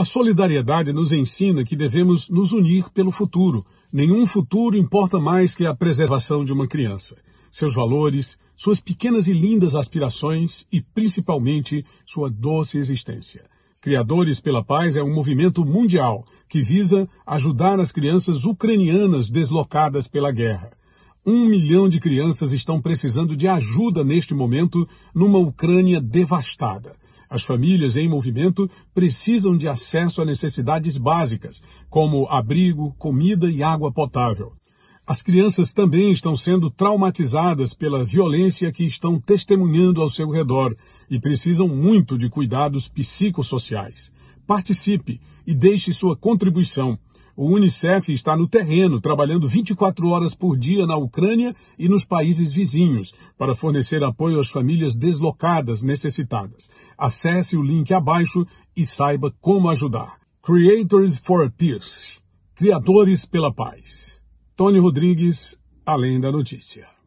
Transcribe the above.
A solidariedade nos ensina que devemos nos unir pelo futuro. Nenhum futuro importa mais que a preservação de uma criança. Seus valores, suas pequenas e lindas aspirações e, principalmente, sua doce existência. Criadores pela Paz é um movimento mundial que visa ajudar as crianças ucranianas deslocadas pela guerra. Um milhão de crianças estão precisando de ajuda neste momento numa Ucrânia devastada. As famílias em movimento precisam de acesso a necessidades básicas, como abrigo, comida e água potável. As crianças também estão sendo traumatizadas pela violência que estão testemunhando ao seu redor e precisam muito de cuidados psicossociais. Participe e deixe sua contribuição. O Unicef está no terreno, trabalhando 24 horas por dia na Ucrânia e nos países vizinhos, para fornecer apoio às famílias deslocadas necessitadas. Acesse o link abaixo e saiba como ajudar. Creators for Peace Criadores pela Paz. Tony Rodrigues, Além da Notícia.